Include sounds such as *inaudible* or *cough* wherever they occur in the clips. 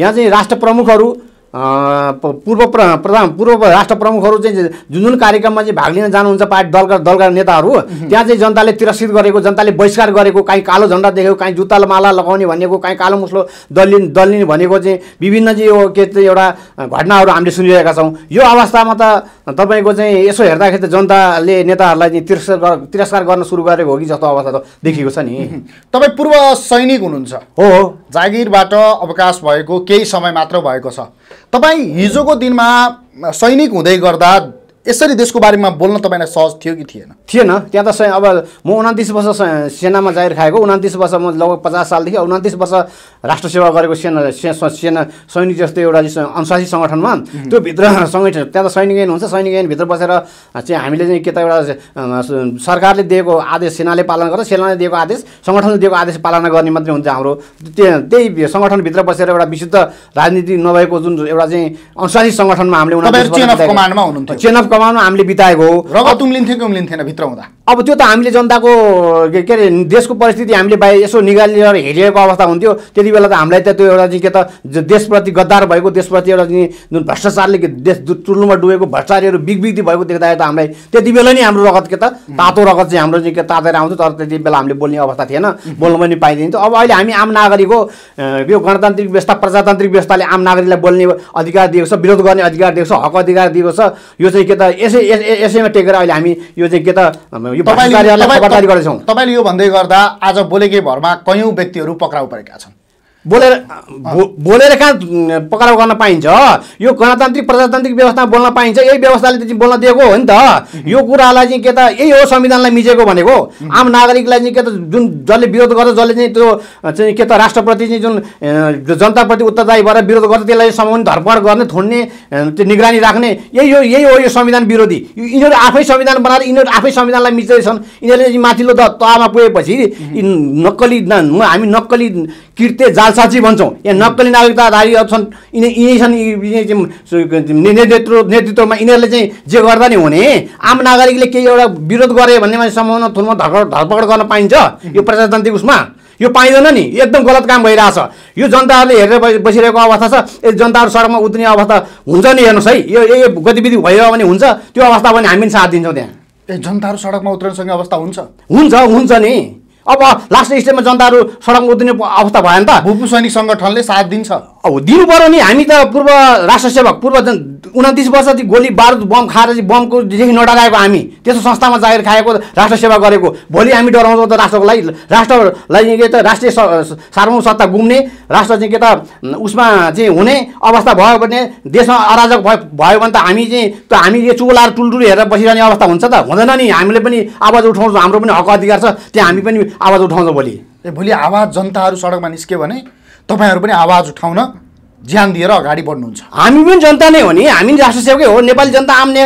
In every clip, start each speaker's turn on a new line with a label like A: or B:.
A: यहाँ चाहिँ राष्ट्र प्रमुखहरू पूर्व प्र प्रधान पूर्व राष्ट्र प्रमुखहरू चाहिँ जुन जुन कार्यक्रममा चाहिँ भाग लिन जानुहुन्छ पार्टी दलका दलका नेताहरू त्यहाँ चाहिँ जनताले तिरस्कृत गरेको जनताले बहिष्कार गरेको काहीँ कालो झन्डा देखेको काहीँ जुत्ता माला लगाउने भनेको काहीँ कालो मुस्लो दलिन दलिने भनेको चाहिँ विभिन्न चाहिँ यो के चाहिँ एउटा घटनाहरू हामीले सुनिरहेका छौँ यो अवस्थामा त तपाईँको चाहिँ यसो हेर्दाखेरि त जनताले नेताहरूलाई चाहिँ तिरस्कार तिरस्कार गर्न सुरु गरेको हो कि जस्तो अवस्था त देखिएको छ नि तपाईँ पूर्व सैनिक हुनुहुन्छ हो जागिरबाट अवकाश भएको
B: केही समय मात्र भएको छ तपाईँ हिजोको दिनमा सैनिक हुँदै गर्दा
A: यसरी देशको बारेमा बोल्न तपाईँलाई सहज थियो कि थिएन थिएन त्यहाँ त अब म उनातिस वर्ष सेनामा जाहिर खाएको उनातिस वर्ष म लगभग पचास सालदेखि उनातिस वर्ष राष्ट्र सेवा गरेको सेना सेना सैनिक जस्तो एउटा अनुशासी सङ्गठनमा त्योभित्र *laughs* सङ्गठन त्यहाँ त सैनिक ऐन हुन्छ सैनिक ऐनभित्र बसेर चाहिँ हामीले चाहिँ के त एउटा सरकारले दिएको आदेश सेनाले पालना गर्छ सेनाले दिएको आदेश सङ्गठनले दिएको आदेश पालना गर्ने मात्रै हुन्छ हाम्रो त्यही सङ्गठनभित्र बसेर एउटा विशुद्ध राजनीति नभएको जुन एउटा चाहिँ अनुशासित सङ्गठनमा हामीले चेन अफ कमाउन हामीले बिताएको हो रगत उम्लिन्थ्यो कि उम्लिन्थेन भित्र हुँदा अब त्यो त हामीले जनताको के अरे देशको परिस्थिति हामीले बाहिर यसो निगालेर हेरिरहेको अवस्था हुन्थ्यो त्यति बेला त हामीलाई त त्यो एउटा चाहिँ के त देशप्रति गद्दार भएको देशप्रति एउटा चाहिँ जुन भ्रष्टाचारले देश चुल्नुमा डुबेको भ्रष्टाचारीहरू बिगबिग्दी भएको देख्दा त हामीलाई त्यति बेला नै हाम्रो रगत के त तातो रगत चाहिँ हाम्रो चाहिँ के तातेर आउँथ्यो तर त्यति बेला हामीले बोल्ने अवस्था थिएन बोल्नु पनि पाइदिन्थ्यो अब अहिले हामी आम नागरिक हो यो गणतान्त्रिक व्यवस्था प्रजातान्त्रिक व्यवस्थाले आम नागरिकलाई बोल्ने अधिकार दिएको छ विरोध गर्ने अधिकार दिएको छ हक अधिकार दिएको छ यो चाहिँ के त यसै यसैमा टेकेर अहिले हामी यो चाहिँ के त यो खबरदारी गर्दैछौँ तपाईँले यो भन्दै गर्दा आज बोलेकै भरमा कयौँ व्यक्तिहरू पक्राउ परेका छन् बोलेर बोलेर कहाँ पक्राउ गर्न पाइन्छ यो गणतान्त्रिक प्रजातान्त्रिक व्यवस्थामा बोल्न पाइन्छ यही व्यवस्थाले चाहिँ बोल्न दिएको हो नि त यो कुरालाई चाहिँ के त यही हो संविधानलाई मिचेको भनेको आम नागरिकलाई चाहिँ के त जुन जसले विरोध गर्छ जसले चाहिँ त्यो चाहिँ के त राष्ट्रप्रति चाहिँ जुन जनताप्रति उत्तरदायी भएर विरोध गर्छ त्यसलाई समाउने धरपड गर्ने थुन्ने त्यो निगरानी राख्ने यही हो यही हो यो संविधान विरोधी यिनीहरू आफै संविधान बनाएर यिनीहरू आफै संविधानलाई मिचेछन् यिनीहरूले माथिल्लो तहमा पुगेपछि नक्कली हामी नक्कली कृत्य जालसाची भन्छौँ यहाँ नक्कली नागरिकताधारीहरू छन् यिनी यिनी छन् नेतृत्व नेतृत्वमा यिनीहरूले चाहिँ जे गर्दा नि हुने आम नागरिकले केही एउटा विरोध गरे भन्ने मान्छे सम्भावना थुनमा धड धरपकड गर्न पाइन्छ यो प्रजातान्त्रिक उसमा यो पाइँदैन नि एकदम गलत काम भइरहेछ यो जनताहरूले हेरेर बसिरहेको अवस्था छ यदि जनताहरू सडकमा उत्रिने अवस्था हुन्छ नि हेर्नुहोस् है यो यो गतिविधि भयो भने हुन्छ त्यो अवस्था पनि हामी पनि साथ दिन्छौँ त्यहाँ
B: ए जनताहरू सडकमा सक्ने अवस्था हुन्छ
A: हुन्छ हुन्छ नि अब लास्ट स्टेजमा जनताहरू सडकमा उत्रिने अवस्था भयो नि त भूपू सैनिक सङ्गठनले साथ दिन्छ अब दिनु पऱ्यो नि हामी त पूर्व राष्ट्र सेवक पूर्व जन उन्तिस वर्ष गोली बारुद बम खाएर चाहिँ बमकोदेखि नडराएको हामी त्यस्तो संस्थामा जागेर खाएको राष्ट्र सेवा गरेको भोलि हामी डराउँछौँ त राष्ट्रको लागि राष्ट्रलाई के त राष्ट्रिय सार्वभौम सत्ता गुम्ने राष्ट्र चाहिँ के त उसमा चाहिँ हुने अवस्था भयो भने देशमा अराजक भयो भयो भने त हामी चाहिँ त हामी यो चुलाएर टुलटुल हेरेर बसिरहने अवस्था हुन्छ त हुँदैन नि हामीले पनि आवाज उठाउँछौँ हाम्रो पनि हक अधिकार छ त्यहाँ हामी पनि आवाज उठाउँछौँ भोलि
B: भोलि आवाज जनताहरू सडकमा निस्क्यो भने तपाईँहरू पनि आवाज उठाउन ज्यान दिएर अगाडि बढ्नुहुन्छ
A: हामी पनि जनता नै हो नि हामी राष्ट्र सेवकै हो नेपाली जनता आम ने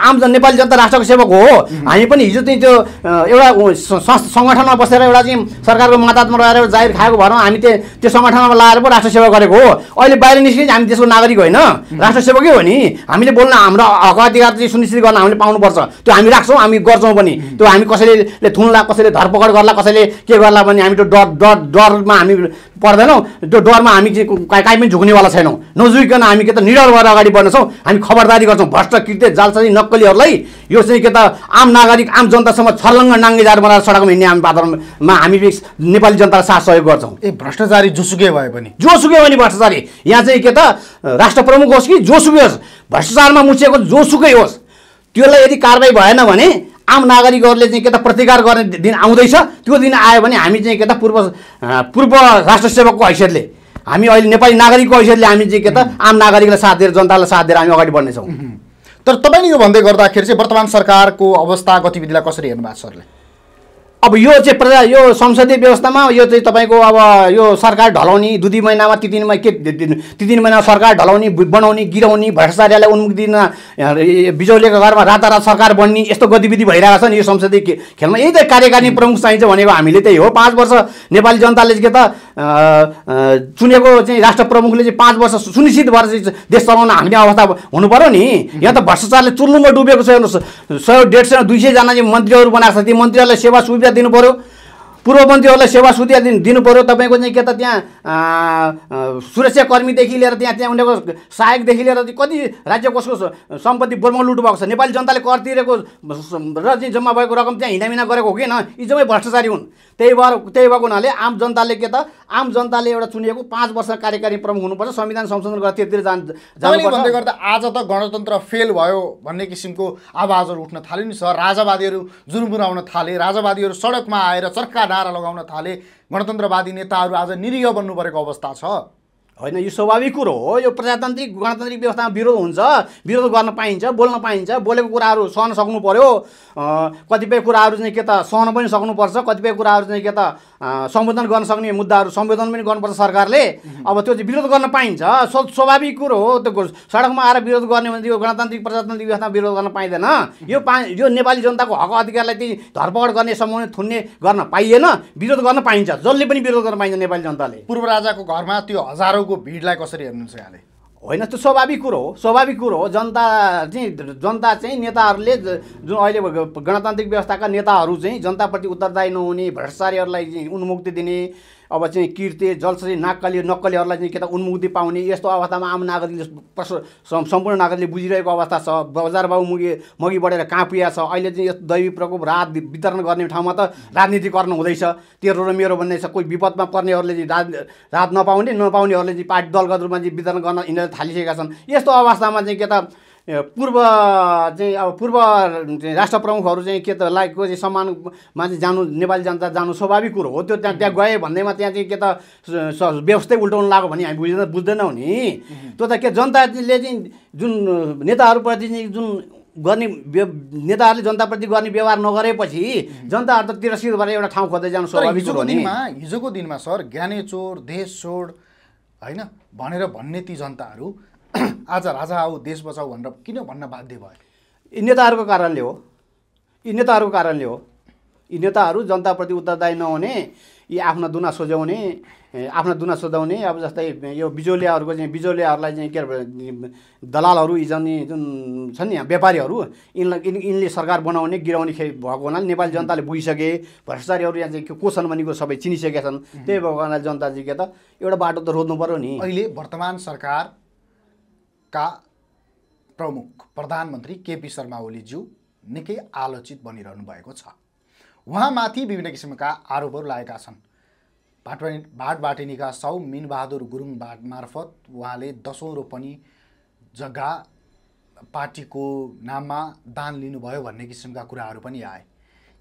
A: आम जन नेपाली जनता राष्ट्रको सेवक हो हामी पनि हिजो चाहिँ त्यो एउटा सङ्गठनमा बसेर एउटा चाहिँ सरकारको मातात्मा रहेर जाहिर खाएको भरमा हामी त्यो त्यो सङ्गठनमा लाएर पो राष्ट्र सेवा गरेको हो अहिले बाहिर निस्किन्छ हामी देशको नागरिक होइन राष्ट्र सेवकै हो नि हामीले बोल्न हाम्रो हक अधिकार चाहिँ सुनिश्चित गर्न हामीले पाउनुपर्छ त्यो हामी राख्छौँ हामी गर्छौँ पनि त्यो हामी कसैले थुन्ला कसैले धरपकड गर्ला कसैले के गर्ला भने हामी त्यो डर डर डरमा हामी पर्दैनौँ त्यो डरमा हामी काहीँ काहीँ पनि झुक्नेवाला छैनौँ नजुकन हामी के त निडर भएर अगाडि बढ्नेछौँ हामी खबरदारी गर्छौँ भ्रष्ट कृत्य जालसाजी नक्कलीहरूलाई यो चाहिँ के त आम नागरिक आम जनतासम्म छर्लङ्ग नाङ्गेजार बनाएर सडकमा हिँड्ने हामी वातावरणमा हामी नेपाली जनतालाई साथ सहयोग गर्छौँ
B: ए भ्रष्टाचारी जोसुकै भए पनि
A: जोसुकै भने भ्रष्टाचारी यहाँ चाहिँ के त राष्ट्र प्रमुख होस् कि जोसुकै होस् भ्रष्टाचारमा मुछिएको जोसुकै होस् त्यसलाई यदि कारवाही भएन भने आम नागरिकहरूले चाहिँ के त प्रतिकार गर्ने दिन आउँदैछ त्यो दिन आयो भने हामी चाहिँ के त पूर्व पूर्व राष्ट्र सेवकको हैसियतले हामी अहिले नेपाली नागरिकको हैसियतले हामी चाहिँ के त आम नागरिकलाई साथ दिएर जनतालाई साथ दिएर हामी अगाडि बढ्नेछौँ तर तपाईँले यो भन्दै गर्दाखेरि चाहिँ वर्तमान सरकारको अवस्था गतिविधिलाई कसरी हेर्नु भएको सरले अब यो चाहिँ प्रजा यो संसदीय व्यवस्थामा यो चाहिँ तपाईँको अब यो सरकार ढलाउने दुई दुई महिनामा ती तिन महिना के ती तिन महिनामा सरकार ढलाउने बनाउने गिराउने भ्रष्टाचारीलाई उन्मुख दिन बिजौलेको घरमा रातारात सरकार बन्ने यस्तो गतिविधि भइरहेको छ नि यो संसदीय खेलमा यही त कार्यकारिणी प्रमुख चाहिन्छ भनेको हामीले त्यही हो पाँच वर्ष नेपाली जनताले के त चुनेको चाहिँ राष्ट्र प्रमुखले चाहिँ पाँच वर्ष सुनिश्चित भएर चाहिँ देश चलाउन हामीले अवस्था हुनु पऱ्यो नि यहाँ त भ्रष्टाचारले चुल्लुमा डुबेको छ हेर्नुहोस् सय डेढ सय दुई सयजना चाहिँ मन्त्रीहरू बनाएको छ ती मन्त्रीहरूलाई सेवा सुविधा दिनु पर्यो पूर्वपन्थीहरूलाई सेवा सुविधा दिनु दिनु पऱ्यो तपाईँको चाहिँ के त त्यहाँ सुरक्षाकर्मीदेखि लिएर त्यहाँ त्यहाँ उनीहरूको सहायकदेखि लिएर कति राज्य कसको सम्पत्ति बोर्मा लुट भएको छ नेपाली जनताले कर तिरेको र चाहिँ जम्मा भएको रकम त्यहाँ हिँडामिना गरेको हो कि न यी जम्मै भ्रष्टाचारी हुन् त्यही भएर त्यही भएको हुनाले आम जनताले के त आम जनताले एउटा चुनिएको पाँच वर्ष कार्यकारी प्रमुख हुनुपर्छ संविधान संशोधन गरेर त्यतिर जान भन्दै गर्दा
B: आज त गणतन्त्र फेल भयो भन्ने किसिमको आवाजहरू उठ्न थाल्यो नि सर राजावादीहरू जुन थाले राजावादीहरू सडकमा आएर सरकार नारा
A: लगाउन थाले गणतन्त्रवादी नेताहरू आज निरीह बन्नु परेको अवस्था छ होइन यो स्वाभाविक कुरो हो यो प्रजातान्त्रिक गणतान्त्रिक व्यवस्थामा विरोध हुन्छ विरोध गर्न पाइन्छ बोल्न पाइन्छ बोलेको कुराहरू सहन सक्नु पऱ्यो कतिपय कुराहरू चाहिँ के त सहन पनि सक्नुपर्छ कतिपय कुराहरू चाहिँ के त सम्बोधन गर्न सक्ने मुद्दाहरू सम्बोधन पनि गर्नुपर्छ सरकारले अब त्यो चाहिँ विरोध गर्न पाइन्छ स्व स्वाभाविक कुरो हो त्यो सडकमा आएर विरोध गर्ने भने यो गणतान्त्रिक प्रजातान्त्रिक व्यवस्थामा विरोध गर्न पाइँदैन यो पा यो नेपाली जनताको हक अधिकारलाई चाहिँ धरपकड गर्ने समूह थुन्ने गर्न पाइएन विरोध गर्न पाइन्छ जसले पनि विरोध गर्न पाइन्छ नेपाली जनताले पूर्व राजाको घरमा त्यो हजारौँ को भिडलाई कसरी हेर्नुहुन्छ यहाँले होइन त्यो स्वाभाविक कुरो हो स्वाभाविक कुरो हो जनता चाहिँ जनता चाहिँ नेताहरूले जुन अहिले गणतान्त्रिक व्यवस्थाका नेताहरू चाहिँ जनताप्रति उत्तरदायी नहुने भ्रष्टाचारीहरूलाई उन्मुक्ति दिने अब चाहिँ किर्ते जलसरी नाकली नक्कलीहरूलाई चाहिँ के त उन्मुक्ति पाउने यस्तो अवस्थामा आम नागरिकले सम्पूर्ण नागरिकले बुझिरहेको अवस्था छ बजार बाबु मुगे मगी बढेर कहाँ पुगेको छ अहिले चाहिँ यस्तो दैवी प्रकोप रात वितरण गर्ने ठाउँमा त गर्नु हुँदैछ तेरो र मेरो भन्ने छ कोही विपदमा पर्नेहरूले चाहिँ राज रात नपाउने नपाउनेहरूले चाहिँ पार्टी दलगत रूपमा चाहिँ वितरण गर्न यिनीहरूले थालिसकेका छन् यस्तो अवस्थामा चाहिँ के त पूर्व चाहिँ अब पूर्व राष्ट्र प्रमुखहरू चाहिँ के त लागेको चाहिँ सम्मान चाहिँ जानु नेपाली जनता जानु स्वाभाविक कुरो हो त्यो त्यहाँ त्यहाँ गए भन्दैमा त्यहाँ चाहिँ के त व्यवस्थै उल्टाउनु लाग्यो भने हामी बुझ्दैन बुझ्दैनौँ नि त्यो त के जनताले चाहिँ जुन नेताहरूप्रति चाहिँ जुन गर्ने नेताहरूले जनताप्रति गर्ने व्यवहार नगरेपछि जनताहरू त तिरस्कृत भएर एउटा ठाउँ खोज्दै जानु स्वाभाविक हिजोको दिनमा
B: हिजोको दिनमा सर ज्ञाने चोर देश चोर होइन भनेर भन्ने ती जनताहरू *clears throat* आज राजा आऊ देश बचाऊ भनेर किन भन्न बाध्य भयो यी नेताहरूको
A: कारणले हो यी नेताहरूको कारणले हो यी नेताहरू जनताप्रति उत्तरदायी नहुने यी आफ्ना दुना सोझ्याउने आफ्ना दुना सोझाउने अब जस्तै यो बिजौलियाहरूको चाहिँ बिजौलियाहरूलाई चाहिँ के दलालहरू यी जाने जुन छन् नि व्यापारीहरू यिनलाई यिनले सरकार बनाउने गिराउने खेल भएको हुनाले नेपाली जनताले बुझिसके भ्रष्टाचारीहरू यहाँ चाहिँ को छन् भनेको सबै चिनिसकेका छन् त्यही भएको हुनाले जनता चाहिँ के त एउटा बाटो त रोज्नु पऱ्यो नि अहिले वर्तमान
B: सरकार का प्रमुख प्रधानमन्त्री केपी शर्मा ओलीज्यू निकै आलोचित बनिरहनु भएको छ उहाँमाथि विभिन्न किसिमका आरोपहरू लागेका छन् भाट भाटबाटिनीका सौ मिनबहादुर गुरुङ बाट मार्फत उहाँले दसौँ रोपनी जग्गा पार्टीको नाममा दान लिनुभयो भन्ने किसिमका कुराहरू पनि आए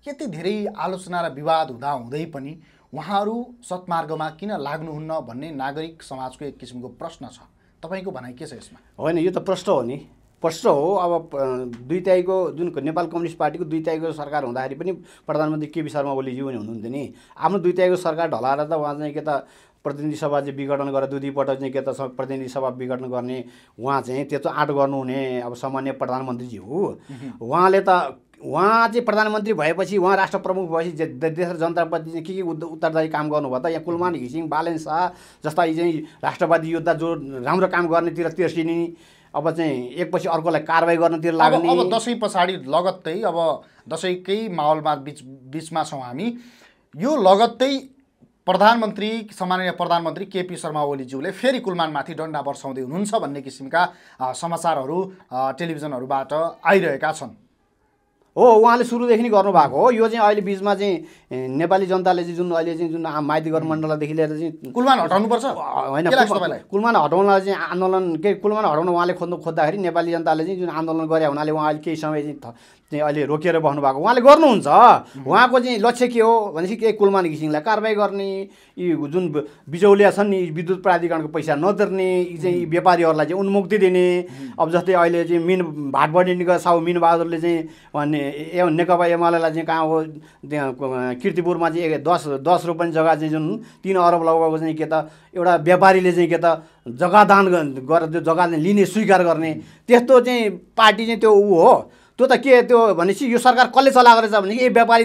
B: यति धेरै आलोचना र विवाद हुँदा हुँदै पनि उहाँहरू सत्मार्गमा किन लाग्नुहुन्न भन्ने नागरिक समाजको एक किसिमको प्रश्न छ तपाईँको भनाइ के छ यसमा
A: होइन यो त प्रश्न हो नि प्रश्न हो अब दुई तिहाईको जुन नेपाल कम्युनिस्ट पार्टीको दुई तिहाईको सरकार हुँदाखेरि पनि प्रधानमन्त्री केपी शर्मा ओलीज्यू पनि हुनुहुन्थ्यो नि आफ्नो दुई तिहाईको सरकार ढलाएर त उहाँ चाहिँ के त प्रतिनिधि सभा चाहिँ विघटन गरेर दुई दुईपल्ट चाहिँ के त प्रतिनिधि सभा विघटन गर्ने उहाँ चाहिँ त्यत्रो आँट गर्नुहुने अब सामान्य प्रधानमन्त्रीजी हो उहाँले त उहाँ चाहिँ प्रधानमन्त्री भएपछि उहाँ राष्ट्र प्रमुख भएपछि देश र जनताप्रति चाहिँ के के उत्तरदायी काम गर्नुभयो त यहाँ कुलमान घिसिङ बालेन शाह जस्ता चाहिँ राष्ट्रवादी योद्धा जो राम्रो काम गर्नेतिर तिर्सिने अब चाहिँ एकपछि अर्कोलाई कारवाही गर्नतिर लाग्ने अब
B: दसैँ पछाडि लगत्तै अब दसैँकै माहौलमा बिच बिचमा छौँ हामी यो लगत्तै प्रधानमन्त्री सामान्य प्रधानमन्त्री केपी शर्मा ओलीज्यूले फेरि कुलमानमाथि डन्डा बर्साउँदै हुनुहुन्छ भन्ने किसिमका समाचारहरू टेलिभिजनहरूबाट आइरहेका छन्
A: हो उहाँले सुरुदेखि नै गर्नुभएको हो यो चाहिँ अहिले बिचमा चाहिँ नेपाली जनताले चाहिँ जुन अहिले चाहिँ जुन माइती गर मण्डलदेखि लिएर चाहिँ कुलमान हटाउनुपर्छ होइन कुलमान हटाउनलाई चाहिँ आन्दोलन के कुलमान हटाउन उहाँले खोज्नु खोज्दाखेरि नेपाली जनताले चाहिँ जुन आन्दोलन गरे हुनाले उहाँ अहिले केही समय चाहिँ चाहिँ अहिले रोकेर बस्नु भएको उहाँले गर्नुहुन्छ उहाँको चाहिँ लक्ष्य के हो भनेपछि के कुलमान घिसिङलाई कारवाही गर्ने यी जुन बिजौलिया छन् यी विद्युत प्राधिकरणको पैसा नतिर्ने यी चाहिँ यी व्यापारीहरूलाई चाहिँ उन्मुक्ति दिने अब जस्तै अहिले चाहिँ मिन भाटबर्डीका साहु मिनबहादुरले चाहिँ भन्ने ए नेकपा एमालेलाई चाहिँ कहाँ हो त्यहाँ किर्तिपुरमा चाहिँ दस दस रुपियाँ जग्गा चाहिँ जुन तिन अरब लगाएको चाहिँ के त एउटा व्यापारीले चाहिँ के त जग्गा दान गरेर त्यो जग्गा लिने स्वीकार गर्ने त्यस्तो चाहिँ पार्टी चाहिँ त्यो ऊ हो त्यो त के त्यो भनेपछि यो सरकार कसले चलाएको रहेछ भने यही व्यापारी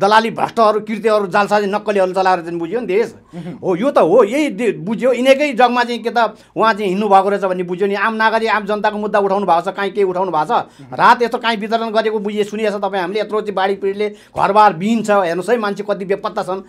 A: दलाली भ्रष्टहरू कृतिहरू जालसाजी नक्कलीहरू चलाएर चाहिँ बुझ्यो नि देश हो यो त हो यही बुझ्यो यिनीकै जगमा चाहिँ के त उहाँ चाहिँ हिँड्नु भएको रहेछ भन्ने बुझ्यो नि आम नागरिक आम जनताको मुद्दा उठाउनु भएको छ काहीँ केही उठाउनु भएको छ रात यस्तो काहीँ वितरण गरेको सुनिएको छ तपाईँ हामीले यत्रो चाहिँ बाढी पिँढीले घरबार बिहिन्छ हेर्नुहोस् है मान्छे कति बेपत्ता छन्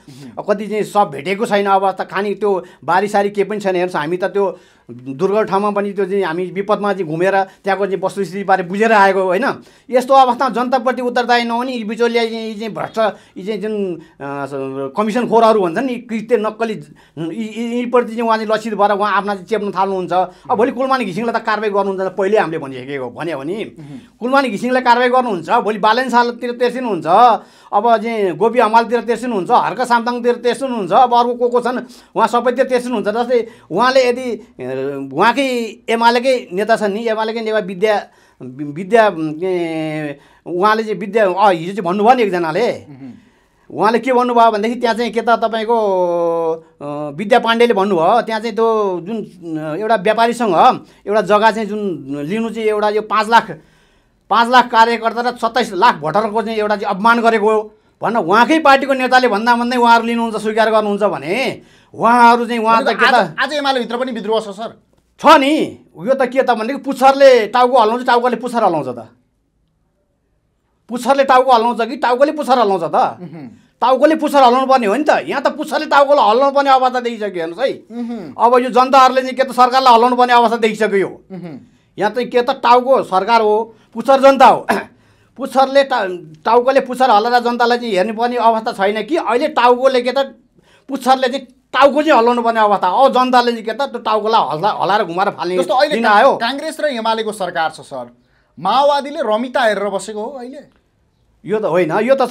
A: कति चाहिँ सब भेटेको छैन अब त खाने त्यो बारीसारी केही पनि छैन हेर्नुहोस् हामी त त्यो दुर्गम ठाउँमा पनि त्यो चाहिँ हामी विपदमा चाहिँ घुमेर त्यहाँको चाहिँ वस्तुस्थितिबारे बुझेर आएको होइन यस्तो अवस्थामा जनताप्रति उत्तरदायी नहुने यी बिचौलिया यी चाहिँ भ्रष्ट यी चाहिँ जुन कमिसन खोरहरू भन्छन् यी कृत्य नक्कली यीप्रति चाहिँ उहाँ चाहिँ लक्षित भएर उहाँ आफ्ना चाहिँ चेप्न थाल्नुहुन्छ अब भोलि कुलमानी घिसिङलाई त कारवाही गर्नुहुन्छ पहिले हामीले भनिसकेको भन्यो भने कुलमानी घिसिङलाई कारवाही गर्नुहुन्छ भोलि बालेन्सालतिर तेर्सिनुहुन्छ अब चाहिँ गोपी हमालतिर तेर्सिनुहुन्छ हर्का साम्ताङतिर तेर्सिनुहुन्छ अब अर्को को को छन् उहाँ सबैतिर तेर्सिनुहुन्छ जस्तै उहाँले यदि उहाँकै एमालेकै नेता छन् नि एमालेकै नेता विद्या विद्या उहाँले चाहिँ विद्या हिजो चाहिँ भन्नुभयो नि एकजनाले उहाँले के भन्नुभयो भनेदेखि त्यहाँ चाहिँ के त तपाईँको विद्या पाण्डेले भन्नुभयो त्यहाँ चाहिँ त्यो जुन एउटा व्यापारीसँग एउटा जग्गा चाहिँ जुन लिनु चाहिँ एउटा यो पाँच लाख पाँच लाख कार्यकर्ता र सत्ताइस लाख भोटरको चाहिँ एउटा चाहिँ अपमान गरेको हो भन्न उहाँकै पार्टीको नेताले भन्दा भन्दै उहाँहरू लिनुहुन्छ स्वीकार गर्नुहुन्छ भने उहाँहरू चाहिँ उहाँ त के त आज पनि विद्रोह छ सर छ नि यो त के त भनेदेखि पुच्छरले टाउको हल्लाउँछ टाउकोले पुच्छर हल्लाउँछ त पुच्छरले टाउको हल्लाउँछ कि टाउकोले पुच्छर हल्लाउँछ त टाउकोले पुच्छर हल्लाउनु पर्ने हो नि त यहाँ त पुच्छरले टाउकोले हल्लाउनु पर्ने अवस्था देखिसक्यो हेर्नुहोस्
B: है
A: अब यो जनताहरूले चाहिँ के त सरकारलाई हल्लाउनु पर्ने अवस्था देखिसक्यो यहाँ चाहिँ के त टाउको सरकार हो पुच्छर जनता हो पुच्छरले टा टाउकोले पुच्छर हल्लाएर जनतालाई चाहिँ हेर्नुपर्ने अवस्था छैन कि अहिले टाउकोले के त पुच्छरले चाहिँ टाउको चाहिँ हल्लाउनु पर्ने अवस्था अब जनताले चाहिँ के त त्यो टाउकोलाई हल्ला हल्लाएर घुमाएर फाल्ने जस्तो अहिले आयो
B: काङ्ग्रेस र एमालेको सरकार छ सर माओवादीले रमिता हेरेर बसेको
A: हो अहिले यो त होइन यो त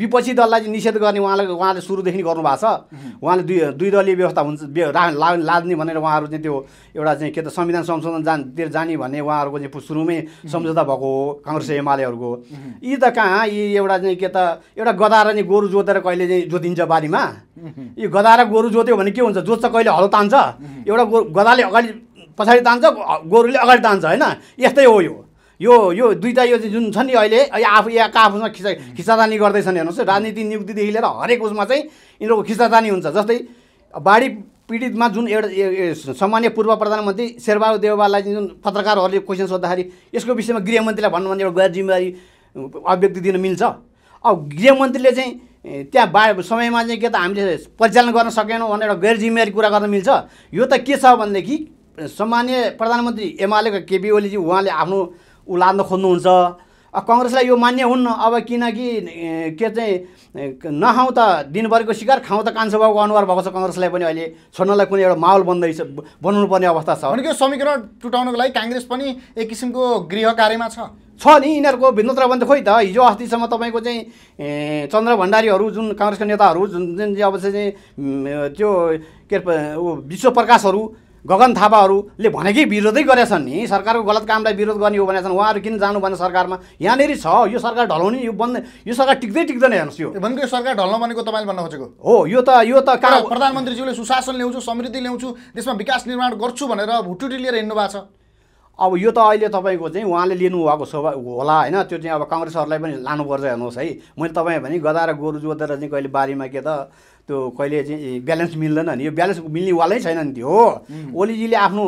A: विपक्षी दललाई चाहिँ निषेध गर्ने उहाँले उहाँले सुरुदेखि गर्नुभएको छ उहाँले दुई दुई दलीय व्यवस्था हुन्छ लाद्ने भनेर उहाँहरू चाहिँ त्यो एउटा चाहिँ के त संविधान संशोधन जान जाने भन्ने उहाँहरूको चाहिँ सुरुमै सम्झौता भएको हो काङ्ग्रेस एमालेहरूको यी त कहाँ यी एउटा चाहिँ के त एउटा गदा र नि गोरु जोतेर कहिले चाहिँ जोतिन्छ बारीमा यी गदा र गोरु जोत्यो भने के हुन्छ जोत्छ कहिले हल तान्छ एउटा गोरु गदाले अगाडि पछाडि तान्छ गोरुले अगाडि तान्छ होइन यस्तै हो यो यो यो दुईवटा यो जुन छ नि अहिले आफू या आफूसँग खिचा खिचादानी गर्दैछन् हेर्नुहोस् राजनीति नियुक्तिदेखि लिएर हरेक उसमा चाहिँ यिनीहरूको खिचादानी हुन्छ जस्तै बाढी पीडितमा जुन एउटा सामान्य पूर्व प्रधानमन्त्री शेरबहादुर देववाललाई जुन पत्रकारहरूले क्वेसन सोद्धाखेरि यसको विषयमा गृहमन्त्रीलाई भन्नु भने एउटा गैर जिम्मेवारी अभिव्यक्ति दिन मिल्छ अब गृहमन्त्रीले चाहिँ त्यहाँ बा समयमा चाहिँ के त हामीले परिचालन गर्न सकेनौँ भनेर एउटा गैर जिम्मेवारी कुरा गर्न मिल्छ यो त के छ भनेदेखि सामान्य प्रधानमन्त्री एमालेको केपी ओलीजी उहाँले आफ्नो उलार्न खोज्नुहुन्छ कङ्ग्रेसलाई यो मान्य हुन्न अब किनकि के चाहिँ नखाउँ त दिनभरिको शिकार खाउँ त कान्छबाबुको अनुहार भएको छ कङ्ग्रेसलाई पनि अहिले छोड्नलाई कुनै एउटा माहौल बन्दैछ बनाउनु पर्ने अवस्था छ भनेको
B: समीकरण टुटाउनको लागि काङ्ग्रेस पनि एक किसिमको गृह कार्यमा छ
A: छ नि यिनीहरूको भिन्नत्र भने त खोइ त हिजो अस्तिसम्म तपाईँको चाहिँ चन्द्र भण्डारीहरू जुन काङ्ग्रेसका नेताहरू जुन जुन अब चाहिँ त्यो के ऊ विश्व प्रकाशहरू गगन थापाहरूले भनेकै विरोधै गरेछन् नि सरकारको गलत कामलाई विरोध गर्ने हो भनेछन् उहाँहरू किन जानु भने सरकारमा यहाँनिर छ यो सरकार ढलाउने यो बन्द यो सरकार टिक्दै टिक्दैन हेर्नुहोस् यो भनेको यो सरकार ढल्न भनेको तपाईँले भन्न खोजेको हो यो त यो त कहाँ
B: प्रधानमन्त्रीज्यूले सुशासन ल्याउँछु समृद्धि ल्याउँछु देशमा विकास निर्माण गर्छु भनेर
A: भुटुटी लिएर हिँड्नु भएको छ अब यो त अहिले तपाईँको चाहिँ उहाँले लिनुभएको शोभा होला होइन त्यो चाहिँ अब कङ्ग्रेसहरूलाई पनि लानुपर्छ हेर्नुहोस् है मैले तपाईँ भने गदा र गोरु जोतेर चाहिँ कहिले बारीमा के त त्यो कहिले चाहिँ ब्यालेन्स मिल्दैन नि यो ब्यालेन्स मिल्ने वालै छैन नि त्यो हो ओलीजीले आफ्नो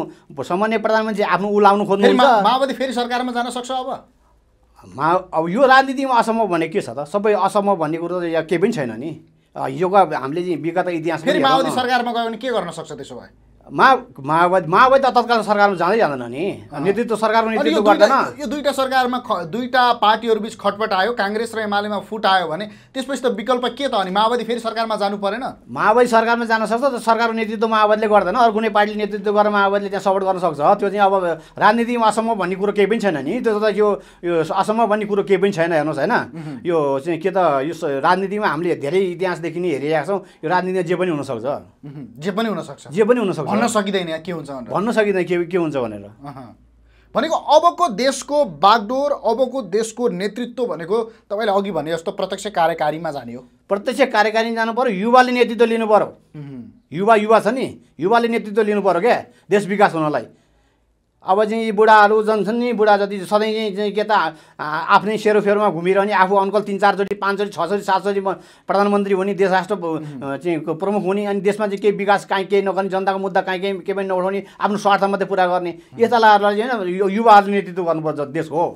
A: सामान्य प्रधानमन्त्री आफ्नो ऊ लाउनु खोज्नु
B: माओवादी फेरि सरकारमा जान सक्छ अब
A: मा अब यो राजनीतिमा असम्भव भने के छ त सबै असम्भव भन्ने कुरो त यहाँ केही पनि छैन नि हिजोको हामीले विगत इतिहास माओवादी
B: सरकारमा गयो भने के गर्न सक्छ त्यसो भए
A: माओवादी माओवादी त तत्काल सरकारमा जाँदै जाँदैन नि नेतृत्व सरकारमा नेतृत्व गर्दैन
B: यो दुईवटा सरकारमा ख दुईवटा बिच खटपट आयो काङ्ग्रेस र एमालेमा फुट आयो भने त्यसपछि त विकल्प के त अनि माओवादी फेरि सरकारमा जानु
A: परेन माओवादी सरकारमा जान सक्छ त सरकारको नेतृत्व माओवादीले गर्दैन अरू कुनै पार्टीले नेतृत्व गरेर माओवादीले त्यहाँ सपोर्ट गर्न सक्छ त्यो चाहिँ अब राजनीतिमा असम्म भन्ने कुरो केही पनि छैन नि त्यो त यो यो असम्म भन्ने कुरो केही पनि छैन हेर्नुहोस् होइन यो चाहिँ के त यो राजनीतिमा हामीले धेरै इतिहासदेखि नै हेरिरहेका छौँ यो राजनीतिमा जे पनि हुनसक्छ जे पनि हुनसक्छ जे पनि हुनसक्छ भन्न
B: सकिँदैन के हुन्छ भन्न
A: सकिँदैन के के हुन्छ भनेर भनेको
B: अबको देशको बागडोर अबको देशको
A: नेतृत्व भनेको तपाईँले अघि भने जस्तो प्रत्यक्ष कार्यकारीमा जाने हो प्रत्यक्ष कार्यकारी जानु पऱ्यो युवाले नेतृत्व लिनु
B: पऱ्यो
A: युवा युवा छ नि युवाले नेतृत्व लिनु पऱ्यो क्या देश विकास हुनलाई अब चाहिँ यी बुढाहरू छन् नि बुढा जति सधैँ चाहिँ के त आफ्नै सेरोफेरोमा घुमिरहने आफू अङ्कल तिन चारचोटि पाँचचोटि छचोटि सातचोटि प्रधानमन्त्री हुने देश राष्ट्र चाहिँ प्रमुख हुने अनि देशमा चाहिँ केही विकास काहीँ केही नगर्ने जनताको मुद्दा काहीँ केही केही पनि नउठाउने आफ्नो स्वार्थ मात्रै पुरा गर्ने यस्तालाई होइन युवाहरूले नेतृत्व गर्नुपर्छ देश हो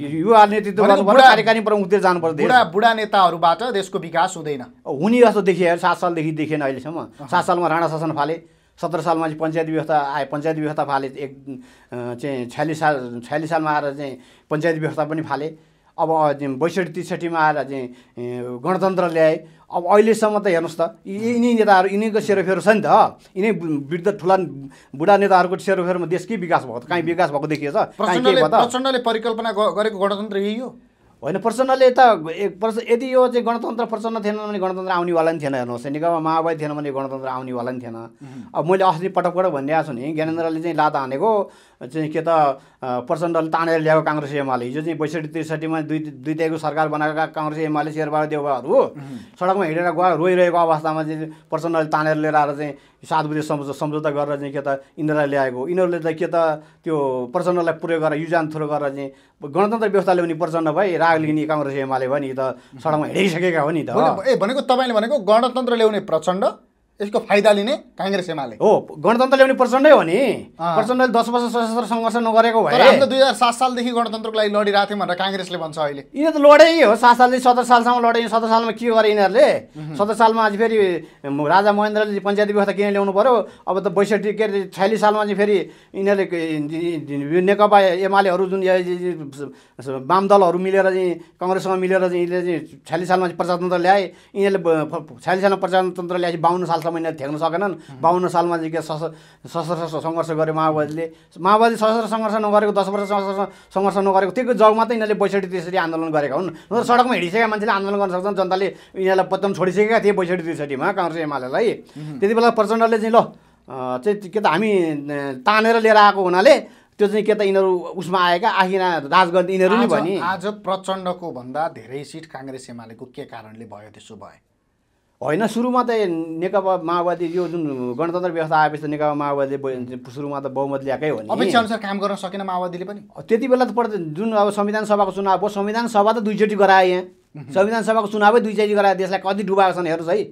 A: युवा नेतृत्व कार्यकारी प्रमुखतिर जानुपर्छ बुढा
B: बुढा नेताहरूबाट देशको विकास हुँदैन
A: हुने जस्तो देखियो सात सालदेखि देखिएन अहिलेसम्म सात सालमा राणा शासन फाले सत्र सालमा चाहिँ पञ्चायत व्यवस्था आयो पञ्चायत व्यवस्था फाले एक चाहिँ छयालिस साल छयालिस सालमा आएर चाहिँ पञ्चायत व्यवस्था पनि फाले अब बैसठी त्रिसठीमा आएर चाहिँ गणतन्त्र ल्याए अब अहिलेसम्म त हेर्नुहोस् त यिनी नेताहरू यिनीको सेरोफेरो छ नि त यिनै वृद्ध ठुला बुढा नेताहरूको सेरोफेरोमा देशकै विकास भएको त कहीँ विकास भएको देखिएछ प्रचण्डले परिकल्पना गरेको गणतन्त्र यही हो होइन प्रचण्डले त प्रच यदि यो चाहिँ गणतन्त्र प्रचण्ड थिएन भने गणतन्त्र आउनेवाला नि थिएन हेर्नुहोस् नेकपा माओवादी थिएन भने गणतन्त्र आउनेवाला नि थिएन अब मैले अस्ति पटक पटक भनिरहेको छु नि ज्ञानेन्द्रले चाहिँ लात हानेको चाहिँ के त प्रचण्डले तानेर ल्याएको काङ्ग्रेस एमाले हिजो चाहिँ बैसठी त्रिसठीमा दुई दुई दुईतैको सरकार बनाएका काङ्ग्रेस एमाले शेरबहादुर हो सडकमा हिँडेर गएर रोइरहेको अवस्थामा चाहिँ प्रचण्डले तानेर लिएर आएर चाहिँ सात बजे सम्झ सम्झौता गरेर चाहिँ के त यिनीहरूलाई ल्याएको यिनीहरूले त के त त्यो प्रचण्डलाई पुरै गरेर युजान थ्रो गरेर चाहिँ गणतन्त्र व्यवस्था ल्याउने प्रचण्ड भए रा भाग नि कङ्ग्रेस एमाले भने त सडकमा हिँडिसकेका हो नि त
B: ए भनेको तपाईँले भनेको गणतन्त्र ल्याउने प्रचण्ड यसको फाइदा लिने काङ्ग्रेस एमाले
A: हो गणतन्त्र ल्याउने प्रचण्डै हो नि
B: प्रचण्डले दस वर्ष सशस्त्र सङ्घर्ष नगरेको भए दुई हजार सात सालदेखि गणतन्त्रको लागि लडिरहेको थियौँ भनेर काङ्ग्रेसले भन्छ अहिले
A: यिनीहरू त लडै हो सात सालदेखि सत्र सालसम्म लडे सत्र सालमा के गरे यिनीहरूले सत्र सालमा आज फेरि राजा महेन्द्रले पञ्चायती व्यवस्था किन ल्याउनु पऱ्यो अब त बैसठी के अरे छयालिस सालमा चाहिँ फेरि यिनीहरूले नेकपा एमालेहरू जुन वामदलहरू मिलेर चाहिँ कङ्ग्रेससँग मिलेर चाहिँ यिनीहरूले चाहिँ छयालिस सालमा चाहिँ प्रजातन्त्र ल्याए यिनीहरूले छयालिस सालमा प्रजातन्त्र ल्याए बाहुन साल सशस्त्र महिनाले थ्याक्न सकेनन् बाहन्न सालमा चाहिँ के सशस्त्र सङ्घर्ष गरे माओवादीले माओवादी सशस्त्र सङ्घर्ष नगरेको दस वर्ष सशस्त्र सङ्घर्ष नगरेको त्यो जगमा त यिनीहरूले बैसठी त्रिसठी आन्दोलन गरेका हुन् न सडकमा हिँडिसकेका मान्छेले आन्दोलन गर्न सक्छन् जनताले यिनीहरूलाई पत्तम छोडिसकेका थिए बैसठी त्रिसठीमा काङ्ग्रेस एमालेलाई त्यति बेला प्रचण्डले चाहिँ ल चाहिँ के त हामी तानेर लिएर आएको हुनाले त्यो चाहिँ के त यिनीहरू उसमा आएका आखिरा राज यिनीहरू नि भयो
B: आज प्रचण्डको भन्दा धेरै सिट काङ्ग्रेस एमालेको के कारणले भयो त्यसो भए
A: होइन सुरुमा त नेकपा माओवादी यो जुन गणतन्त्र व्यवस्था आएपछि नेकपा माओवादीले सुरुमा त बहुमत ल्याएकै हो अनुसार काम गर्न सकेन माओवादीले पनि त्यति बेला त पर्दा जुन अब संविधान सभाको चुनाव भयो संविधान सभा त दुईचोटि गराए यहाँ संविधान सभाको चुनावै दुईचोटि गराए देशलाई कति डुबाएको छन् हेर्नुहोस् है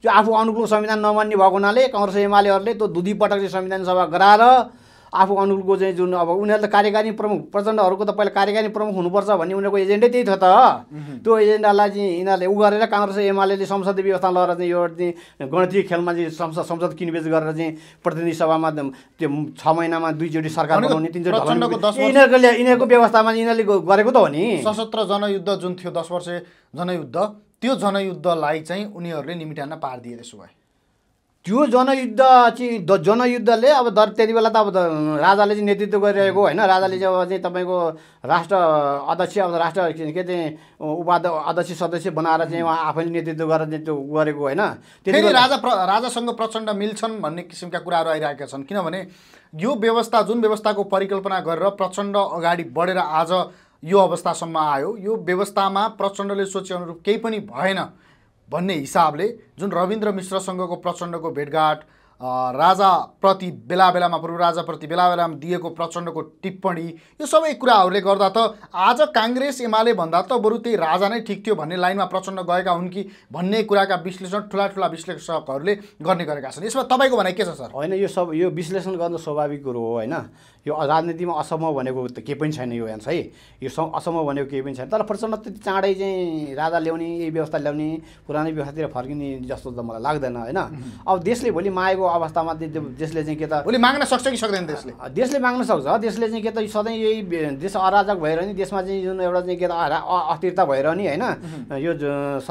A: त्यो आफू अनुकूल संविधान नमान्ने भएको हुनाले कङ्ग्रेस एमालेहरूले त्यो दुधी पटकले संविधान सभा गराएर आफू अनुकूलको चाहिँ जुन अब उनीहरू त कार्यकारी प्रमुख प्रचण्डहरूको त पहिला कार्यकारी प्रमुख हुनुपर्छ भन्ने उनीहरूको एजेन्डै त्यही थियो त त्यो एजेन्डालाई चाहिँ यिनीहरूले उ गरेर काङ्ग्रेस एमाले संसदीय व्यवस्था लगाएर चाहिँ यो चाहिँ गणतीय खेलमा चाहिँ संसद संसद किनबेच गरेर चाहिँ प्रतिनिधि सभामा त्यो छ महिनामा दुईचोटि सरकार बनाउने तिनचोटि यिनीहरूको यिनीहरूको व्यवस्थामा यिनीहरूले गरेको त हो नि सशस्त्र
B: जनयुद्ध जुन थियो दस वर्ष जनयुद्ध त्यो जनयुद्धलाई चाहिँ उनीहरूले निमिटान पारिदिए त्यसो भए
A: त्यो जनयुद्ध चाहिँ द जनयुद्धले अब दर त्यति बेला त अब राजाले चाहिँ नेतृत्व गरिरहेको होइन राजाले चाहिँ अब चाहिँ तपाईँको राष्ट्र अध्यक्ष अब राष्ट्र के चाहिँ उपाध्य अध्यक्ष सदस्य बनाएर चाहिँ उहाँ आफैले नेतृत्व गरेर त्यो गरेको होइन त्यति राजा
B: प्र राजासँग प्रचण्ड मिल्छन् भन्ने किसिमका कुराहरू आइरहेका छन् किनभने यो व्यवस्था जुन व्यवस्थाको परिकल्पना गरेर प्रचण्ड अगाडि बढेर आज यो अवस्थासम्म आयो यो व्यवस्थामा प्रचण्डले सोचे अनुरूप केही पनि भएन भन्ने हिसाबले जुन रविन्द्र मिश्रसँगको प्रचण्डको भेटघाट राजाप्रति बेला बेलामा पूर्व राजाप्रति बेला बेलामा दिएको प्रचण्डको टिप्पणी यो सबै कुराहरूले गर्दा त आज काङ्ग्रेस एमाले भन्दा त बरु त्यही राजा नै ठिक थियो भन्ने लाइनमा प्रचण्ड गएका हुन् कि भन्ने कुराका विश्लेषण ठुला ठुला विश्लेषकहरूले गर्ने गरेका छन् यसमा तपाईँको भनाइ के छ सर
A: होइन यो सब यो विश्लेषण गर्न स्वाभाविक कुरो हो होइन यो राजनीतिमा असम्भव भनेको त केही पनि छैन यो एन्स है यो असम्भव भनेको केही पनि छैन तर प्रचण्ड त्यति चाँडै चाहिँ राजा ल्याउने यही व्यवस्था ल्याउने पुरानै व्यवस्थातिर फर्किने जस्तो त मलाई लाग्दैन होइन अब देशले भोलि मागेको अवस्थामा देशले चाहिँ के त भोलि माग्न सक्छ कि सक्दैन देशले देशले माग्न सक्छ देशले चाहिँ के त सधैँ यही देश अराजक भएर नि देशमा चाहिँ जुन एउटा चाहिँ के त अस्थिरता भएर नि होइन यो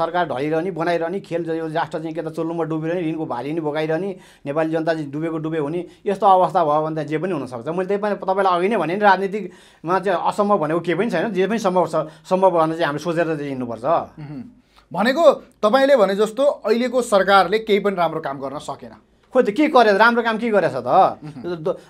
A: सरकार ढलिरहने बनाइरहने खेल यो राष्ट्र चाहिँ के त चुल्लुमा डुबिरहने ऋणको भारी नि बोकाइरहने नेपाली जनता चाहिँ डुबेको डुबे हुने यस्तो अवस्था भयो भने त जे पनि हुनसक्छ मैले त्यही तपाईँ तपाईँलाई अघि नै भने नि राजनीतिमा चाहिँ असम्भव भनेको केही पनि छैन जे पनि सम्भव छ सम्भव भनेर चाहिँ हामीले सोचेर चाहिँ हिँड्नुपर्छ भनेको तपाईँले भने जस्तो अहिलेको सरकारले केही पनि राम्रो काम गर्न सकेन खोइ त के गरे राम्रो काम के गरेछ त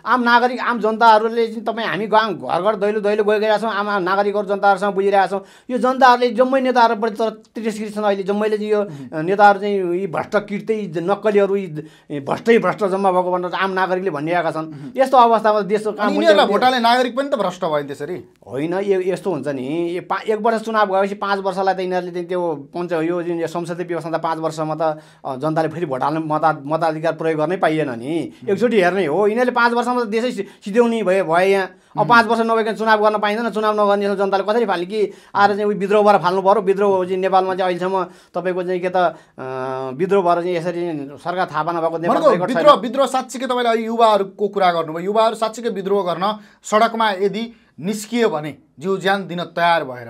A: आम नागरिक आम जनताहरूले चाहिँ तपाईँ हामी गाउँ घर घर दैलो दैलो गइरहेको छौँ आम नागरिकहरू जनताहरूसँग बुझिरहेका छौँ यो जनताहरूले जम्मै नेताहरूप्रति तर तिरस्कृत छन् अहिले जम्मैले चाहिँ यो नेताहरू चाहिँ यी भ्रष्ट किर्तै नक्कलीहरू यी भ्रष्टै भ्रष्ट जम्मा भएको भनेर आम नागरिकले भनिरहेका छन् यस्तो अवस्थामा देशको काम भोटाले नागरिक पनि त भ्रष्ट भयो त्यसरी होइन यो यस्तो हुन्छ नि पा एक वर्ष चुनाव भएपछि पाँच वर्षलाई त यिनीहरूले त्यो पञ्च यो जुन संसदीय व्यवस्था त पाँच वर्षमा त जनताले फेरि भोट हाल्नु मता मताधिकार प्रयोग गर्नै पाइएन नि एकचोटि हेर्ने हो यिनीहरूले पाँच वर्षमा त देशै सिध्याउने भए भए यहाँ अब पाँच वर्ष नभइकन चुनाव गर्न पाइँदैन चुनाव नगर्ने जनताले कसरी फाल्ने कि आएर चाहिँ विद्रोह भएर फाल्नु पऱ्यो विद्रोह चाहिँ नेपालमा चाहिँ अहिलेसम्म तपाईँको चाहिँ के त विद्रोह भएर चाहिँ यसरी सरकार थाहा नभएको विद्रोह
B: विद्रोह साँच्चीकै तपाईँले अहिले युवाहरूको कुरा गर्नुभयो युवाहरू साँच्चीकै विद्रोह गर्न सडकमा यदि निस्कियो भने जिउ ज्यान दिन तयार भएर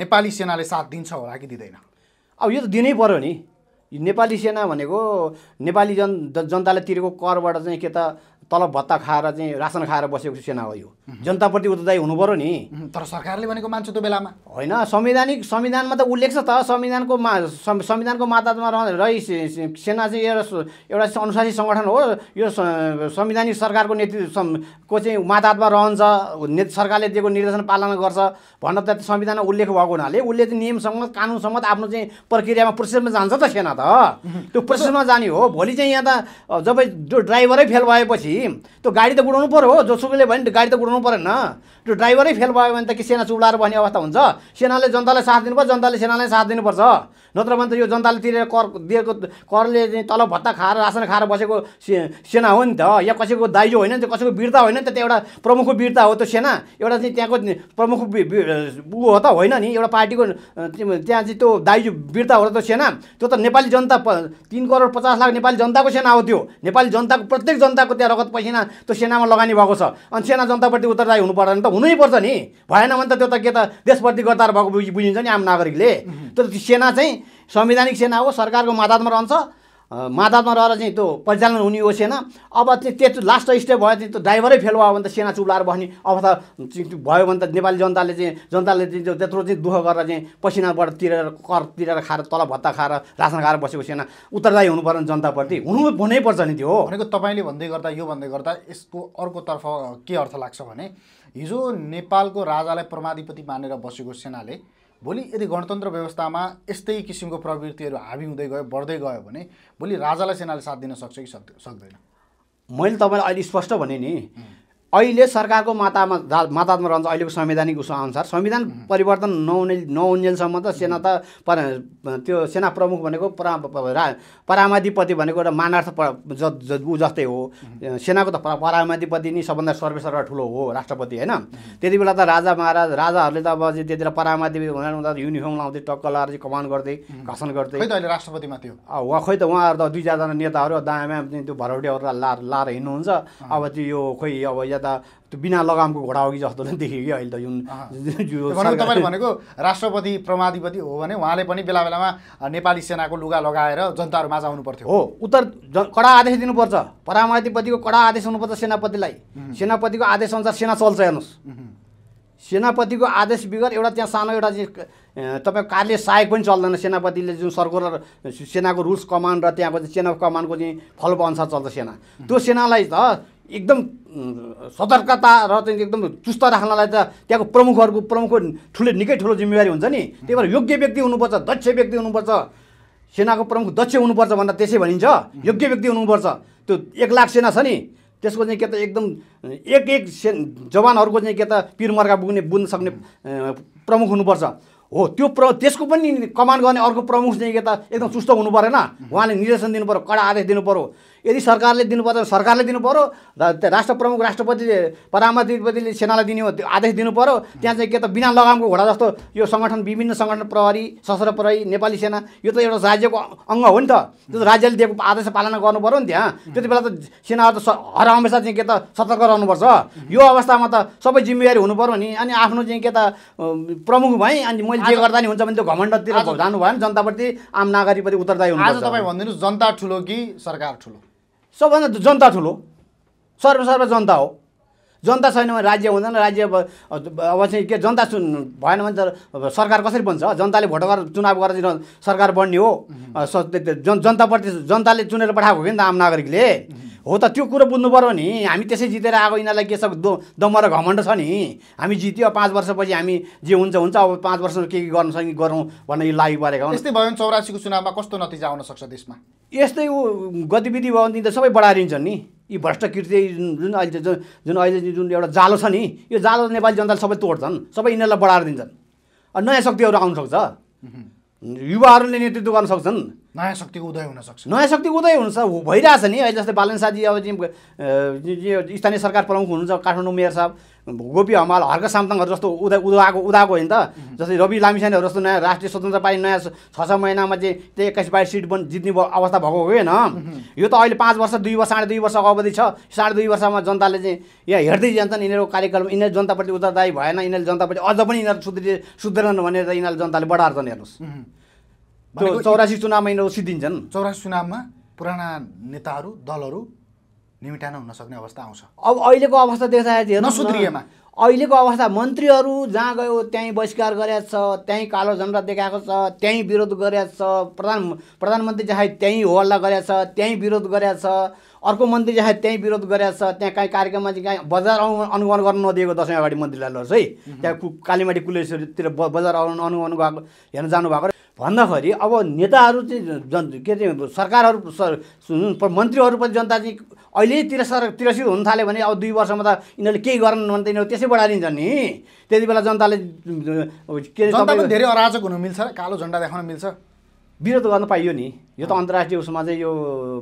B: नेपाली सेनाले साथ दिन्छ होला कि दिँदैन
A: अब यो त दिनै पऱ्यो नि नेपाली सेना भनेको नेपाली जन जनताले तिरेको करबाट चाहिँ के त तलब भत्ता खाएर चाहिँ रासन खाएर बसेको सेना हो यो जनताप्रति उत्तरदायी हुनु पऱ्यो नि तर सरकारले भनेको मान्छु त्यो बेलामा होइन संवैधानिक संविधानमा त उल्लेख छ त संविधानको मा संविधानको मातामा रही सेना चाहिँ एउटा एउटा अनुशासित सङ्गठन हो यो संविधानिक सरकारको नेतृत्वको चाहिँ मातामा रहन्छ ने सरकारले दिएको निर्देशन पालना गर्छ भन्न त संविधानमा उल्लेख भएको हुनाले उसले चाहिँ नियमसम्म कानुनसम्म आफ्नो चाहिँ प्रक्रियामा प्रोसेसमा जान्छ त सेना त त्यो *laughs* प्रोसेसमा जाने हो भोलि चाहिँ यहाँ त जब ड्राइभरै फेल भएपछि त्यो गाडी त गुडाउनु पऱ्यो हो जोसुकैले नि गाडी त गुडाउनु गर्नु परेन त्यो ड्राइभरै फेल भयो भने त कि सेना चुब्लाएर भन्ने अवस्था हुन्छ सेनाले जनतालाई साथ दिनुपर्छ जनताले सेनालाई साथ दिनुपर्छ नत्र भने त यो जनताले तिरेर कर दिएको करले तल भत्ता खाएर रासन खाएर बसेको सेना हो नि त या कसैको दाइजो होइन नि त कसैको वीरता होइन नि त त्यो एउटा प्रमुखको वीरता हो त्यो सेना एउटा चाहिँ त्यहाँको प्रमुख ऊ हो त होइन नि एउटा पार्टीको त्यहाँ चाहिँ त्यो दाइजो वीरता हो त त्यो सेना त्यो त नेपाली जनता तिन करोड पचास लाख नेपाली जनताको सेना हो त्यो नेपाली जनताको प्रत्येक जनताको त्यहाँ रगत पसिना त्यो सेनामा लगानी भएको छ अनि सेना जनताप्रति उत्तरदायी पर्दैन त हुनैपर्छ नि भएन भने त त्यो त के त देशप्रति गद्दार भएको बुझिन्छ नि आम नागरिकले तर सेना चाहिँ संवैधानिक सेना हो सरकारको मातामा रहन्छ मादलमा रहेर चाहिँ त्यो परिचालन हुने हो सेना अब चाहिँ त्यो लास्ट स्टेप भयो चाहिँ त्यो ड्राइभरै फेल भयो भने त सेना चुलाएर बस्ने अवस्था भयो भने त नेपाली जनताले चाहिँ जनताले चाहिँ त्यत्रो चाहिँ दुःख गरेर चाहिँ पसिनाबाट तिरेर कर तिरेर खाएर तल भत्ता खाएर राशन खाएर बसेको सेना उत्तरदायी हुनु पर्ने जनताप्रति हुनु पर्छ नि त्यो भनेको तपाईँले भन्दै गर्दा यो भन्दै गर्दा यसको अर्कोतर्फ
B: के अर्थ लाग्छ भने हिजो नेपालको राजालाई परमाधिपति मानेर बसेको सेनाले भोलि यदि गणतन्त्र व्यवस्थामा यस्तै किसिमको प्रवृत्तिहरू हाबी हुँदै गयो बढ्दै गयो भने भोलि राजालाई सेनाले साथ दिन सक्छ कि सक्दैन
A: मैले तपाईँलाई अहिले स्पष्ट भने नि अहिले सरकारको मातामा मातात्मा रहन्छ अहिलेको संवैधानिक अनुसार संविधान परिवर्तन नहुने नहुन्जेलसम्म त सेना त पर त्यो सेना प्रमुख भनेको परा परामाधिपति भनेको एउटा मानार्थ ऊ जस्तै हो सेनाको त परामाधिपति नै सबभन्दा सर्वेसर्व ठुलो हो राष्ट्रपति होइन त्यति बेला त राजा महाराज राजाहरूले त अब बेला परामाधिपति हुँदा हुँदा युनिफर्म लाउँथे टक्क लगाएर चाहिँ कमान गर्दै घासन गर्दै अहिले राष्ट्रपतिमा थियो उहाँ खोइ त उहाँहरू त दुई चारजना नेताहरू दायाँ त्यो भरौटेहरू लाएर हिँड्नुहुन्छ अब त्यो यो खोइ अब यता त्यो बिना लगामको घोडा अघि जस्तो नै देखेँ कि अहिले त जुन तपाईँले भनेको राष्ट्रपति
B: प्रमाधिपति हो भने उहाँले पनि बेला बेलामा नेपाली सेनाको लुगा लगाएर जनताहरू माझ आउनु पर्थ्यो
A: हो उत्तर कडा आदेश दिनुपर्छ परामाधिपतिको कडा आदेश हुनुपर्छ सेनापतिलाई सेनापतिको आदेश अनुसार सेना चल्छ हेर्नुहोस् सेनापतिको आदेश बिगर एउटा त्यहाँ सानो एउटा चाहिँ तपाईँको कार्य सहायक पनि चल्दैन सेनापतिले जुन सर्कुलर सेनाको रुल्स कमान्ड र त्यहाँको चाहिँ चेन अफ कमान्डको चाहिँ फलोअप अनुसार चल्छ सेना त्यो सेनालाई त एकदम सतर्कता र चाहिँ एकदम चुस्त राख्नलाई त त्यहाँको प्रमुखहरूको प्रमुखको ठुलो निकै ठुलो जिम्मेवारी हुन्छ नि त्यही भएर योग्य व्यक्ति हुनुपर्छ दक्ष व्यक्ति हुनुपर्छ सेनाको प्रमुख दक्ष हुनुपर्छ भनेर त्यसै भनिन्छ योग्य व्यक्ति हुनुपर्छ त्यो एक लाख सेना छ नि त्यसको चाहिँ के त एकदम एक एक से जवानहरूको चाहिँ के त पिर मर्का बुझ्न सक्ने प्रमुख हुनुपर्छ हो त्यो प्र त्यसको पनि कमान्ड गर्ने अर्को प्रमुख चाहिँ के त एकदम चुस्त हुनु परेन उहाँले निर्देशन दिनु पऱ्यो कडा आदेश दिनु पऱ्यो यदि सरकारले दिनु पर्दा सरकारले दिनु पऱ्यो राष्ट्र प्रमुख राष्ट्रपतिले परामर्शपतिले सेनालाई दिने आदेश दिनु पऱ्यो त्यहाँ चाहिँ के त बिना लगामको घोडा जस्तो यो सङ्गठन विभिन्न सङ्गठन प्रहरी सशस्त्र प्रहरी नेपाली सेना यो त एउटा राज्यको अङ्ग हो नि त त्यो राज्यले दिएको आदेश पालना गर्नु पऱ्यो नि त्यहाँ त्यति बेला त सेनाहरू त हर हमेसा चाहिँ के त सतर्क रहनुपर्छ यो अवस्थामा त सबै जिम्मेवारी हुनु पऱ्यो नि अनि आफ्नो चाहिँ के त प्रमुख भएँ अनि मैले जे गर्दा नि हुन्छ भने त्यो घमण्डतिर जानु भयो भने जनताप्रति आम नागरिकप्रति उत्तरदायी हुन्छ आज तपाईँ भनिदिनुहोस् जनता ठुलो कि सरकार ठुलो सबभन्दा जनता ठुलो सर्वसर्व जनता हो जनता छैन भने राज्य हुँदैन राज्य अब चाहिँ के जनता भएन भने त सरकार कसरी बन्छ जनताले भोट गरेर चुनाव गरेर चाहिँ सरकार बन्ने हो जनताप्रति जनताले चुनेर पठाएको हो कि नि त आम नागरिकले हो त त्यो कुरो बुझ्नु पऱ्यो नि हामी त्यसै जितेर आएको यिनीहरूलाई के छ दो दमर घमण्ड छ नि हामी जित्यो पाँच वर्षपछि हामी जे हुन्छ हुन्छ अब पाँच वर्ष के के गर्नु सकि गरौँ भनेर यो लागि परेका हो यस्तै
B: भयो चौरासीको चुनावमा कस्तो नतिजा आउन सक्छ देशमा
A: यस्तै ऊ गतिविधि भयो भने त सबै बढारिन्छन् नि यी भ्रष्टकृति जुन अहिले जुन जुन अहिले जुन एउटा जालो छ नि यो जालो नेपाली जनताले सबै तोड्छन् सबै यिनीहरूलाई बढाएर दिन्छन् नयाँ शक्तिहरू
B: सक्छ
A: युवाहरूले नेतृत्व गर्न सक्छन्
B: नयाँ शक्तिको उदय हुन सक्छ
A: नयाँ शक्तिको उदय हुन्छ भइरहेछ नि अहिले जस्तै बालन शाहजी अब स्थानीय सरकार प्रमुख हुनुहुन्छ काठमाडौँ मेयर साहब गोपी हमाल हर्क साम्ताङहरू जस्तो उदा उदाएको उदाएको होइन त जस्तै रवि लामिसानेहरू जस्तो नयाँ राष्ट्रिय स्वतन्त्र पार्टी नयाँ छ छ महिनामा चाहिँ त्यही एक्काइस बाइस सिट पनि जित्ने अवस्था भएको होइन यो त अहिले पाँच वर्ष दुई वर्ष साढे दुई वर्षको अवधि छ साढे दुई वर्षमा जनताले चाहिँ यहाँ हेर्दै जान्छन् यिनीहरू कार्यक्रम यिनीहरू जनताप्रति उत्तरदायी भएन यिनीहरूले जनताप्रति अझ पनि यिनीहरू सुध्रि सुध्रिरहनु भनेर यिनीहरूले जनताले बढार्छन् हेर्नुहोस् त्यो चौरासी चुनावमा यिनीहरू सिद्धिन्छन् चौरासी चुनावमा
B: पुराना नेताहरू दलहरू निमिटान हुन सक्ने अवस्था आउँछ अब
A: अहिलेको अवस्था देख्दाखेरि सुत्रियमा अहिलेको अवस्था मन्त्रीहरू जहाँ गयो त्यहीँ बहिष्कार गरेको छ त्यहीँ कालो झन्डा देखाएको छ त्यहीँ विरोध गरेको छ प्रधान प्रधानमन्त्री चाहे त्यहीँ हल्ला गरेको छ त्यहीँ विरोध गरेको छ अर्को मन्त्री चाहिँ त्यहीँ विरोध गरेको छ त्यहाँ काहीँ कार्यक्रममा चाहिँ कहीँ बजार आउनु अनुगमन गर्नु नदिएको दसैँ अगाडि मन्त्रीलाई लड्छ है त्यहाँ कालीमाटी कुलेश्वरतिर बजार आउनु अनुगमन गएको हेर्न जानुभएको भन्दाखेरि अब नेताहरू चाहिँ जन के चाहिँ सरकारहरू मन्त्रीहरू पनि जनता चाहिँ अहिले तिरस तिरसित हुन थाल्यो भने अब दुई वर्षमा त यिनीहरूले केही गरेन भने त यिनीहरू त्यसै बढाइदिन्छ नि त्यति बेला जनताले के अरे धेरै अराजक हुनु मिल्छ कालो झन्डा देखाउन मिल्छ विरोध गर्न पाइयो नि यो त अन्तर्राष्ट्रिय उसमा चाहिँ यो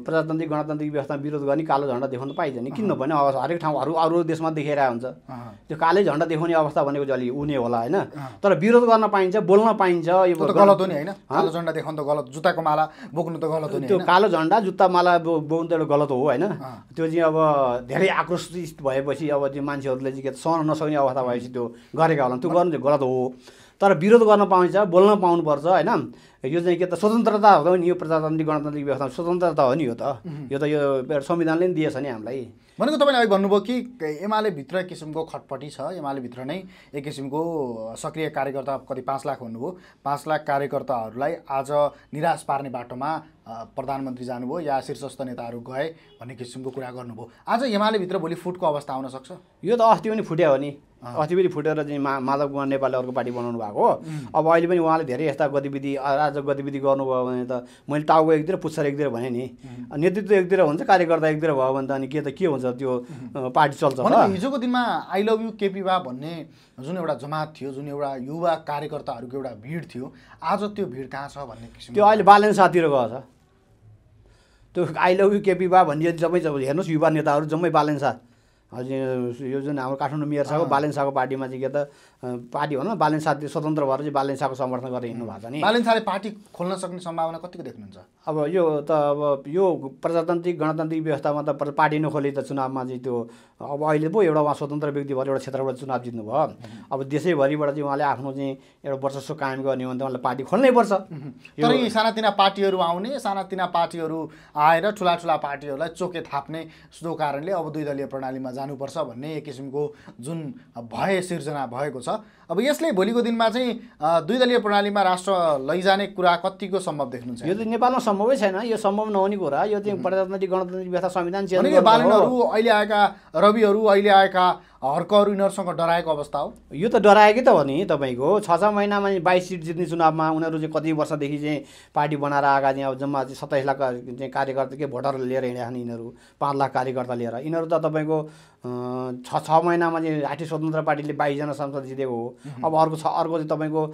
A: प्रजातान्त्रिक गणतान्त्रिक व्यवस्थामा विरोध गर्ने कालो झन्डा देखाउनु पाइन्छ नि किन भने हरेक ठाउँ अरू अरू देशमा देखिरहेको हुन्छ त्यो कालै झन्डा देखाउने अवस्था भनेको जहिले अलि उनी होला होइन तर विरोध गर्न पाइन्छ बोल्न पाइन्छ यो गलत हो नि होइन कालो झन्डा देखाउनु त गलत जुत्ताको माला बोक्नु त गलत हो नि त्यो कालो झन्डा जुत्ता माला बोक्नु त एउटा गलत हो होइन त्यो चाहिँ अब धेरै आक्रोशित भएपछि अब त्यो मान्छेहरूले चाहिँ के सहन नसक्ने अवस्था भएपछि त्यो गरेका होला त्यो गर्नु चाहिँ गलत हो तर विरोध गर्न पाउँछ बोल्न पाउनुपर्छ होइन यो चाहिँ के त स्वतन्त्रता हो नि यो प्रजातान्त्रिक गणतान्त्रिक व्यवस्था स्वतन्त्रता हो नि यो त यो त यो संविधानले नि दिएछ नि हामीलाई भनेको तपाईँले अघि भन्नुभयो कि एमाले
B: भित्र किसिमको खटपटी छ एमाले भित्र नै एक किसिमको सक्रिय कार्यकर्ता कति पाँच लाख हुनुभयो पाँच लाख कार्यकर्ताहरूलाई आज निराश पार्ने बाटोमा प्रधानमन्त्री जानुभयो
A: या शीर्षस्थ नेताहरू गए भन्ने किसिमको कुरा गर्नुभयो आज एमाले भित्र
B: भोलि फुटको अवस्था आउन सक्छ
A: यो त अस्ति पनि फुट्यो हो नि अस्ति पनि फुटेर चाहिँ मा माधव कुमार नेपालले अर्को पार्टी बनाउनु भएको हो अब अहिले पनि उहाँले धेरै यस्ता गतिविधि अराजक गतिविधि गर्नुभयो भने त मैले टाउको एकतिर पुच्छर एकतिर भने नि नेतृत्व एकतिर हुन्छ कार्यकर्ता एकतिर भयो भने त अनि के त के हुन्छ त्यो पार्टी चल्छ हिजोको
B: दिनमा आई लभ यु केपी बा भन्ने जुन एउटा जमात थियो जुन एउटा युवा कार्यकर्ताहरूको एउटा भिड थियो आज त्यो भिड कहाँ छ भन्ने किसिम त्यो अहिले
A: ब्यालेन्स गएको छ त्यो आई लभ यु केपी बा भन्ने जम्मै हेर्नुहोस् युवा नेताहरू जम्मै बालन साथ हजुर यो जुन हाम्रो काठमाडौँ मेयर साहब बालेन शाहको पार्टीमा चाहिँ के त पार्टी भनौँ बालेन शाह स्वतन्त्र भएर चाहिँ बालेन शाहको समर्थन गरेर हिँड्नु भएको छ नि बालेन
B: पार्टी खोल्न सक्ने सम्भावना कतिको देख्नुहुन्छ
A: अब यो त अब यो प्रजातान्त्रिक गणतान्त्रिक व्यवस्थामा त पार्टी नखोले त चुनावमा चाहिँ त्यो अब अहिले पो एउटा उहाँ स्वतन्त्र व्यक्ति भएर एउटा क्षेत्रबाट चुनाव जित्नुभयो अब देशैभरिबाट चाहिँ उहाँले आफ्नो चाहिँ एउटा वर्चस्व कायम गर्ने हो भने त उहाँले पार्टी खोल्नैपर्छ तर यी
B: सानातिना पार्टीहरू आउने सानातिना पार्टीहरू आएर ठुला ठुला पार्टीहरूलाई चोके थाप्ने जो कारणले अब दुई दलीय प्रणालीमा जानुपर्छ भन्ने एक किसिमको जुन भय सिर्जना भएको छ अब यसले भोलिको दिनमा चाहिँ दुई दलीय प्रणालीमा राष्ट्र लैजाने कुरा कतिको सम्भव देख्नुहुन्छ यो चाहिँ नेपालमा सम्भवै छैन यो सम्भव नहुने कुरा
A: यो चाहिँ प्रजातान्त्रिक गणतान्त्रिक व्यवस्था संविधान अहिले आएका र कविहरू अहिले आएका हर्कहरू यिनीहरूसँग डराएको अवस्था हो यो त डराएकै त हो नि तपाईँको छ छ महिनामा बाइस सिट जित्ने चुनावमा उनीहरू चाहिँ कति वर्षदेखि चाहिँ पार्टी बनाएर आएका चाहिँ अब जम्मा चाहिँ सत्ताइस लाख चाहिँ कार्यकर्ता के भोटर लिएर हिँडेका छन् यिनीहरू पाँच लाख कार्यकर्ता लिएर यिनीहरू त तपाईँको छ छ महिनामा चाहिँ राष्ट्रिय स्वतन्त्र पार्टीले बाइसजना सांसद जितेको हो अब अर्को छ अर्को चाहिँ तपाईँको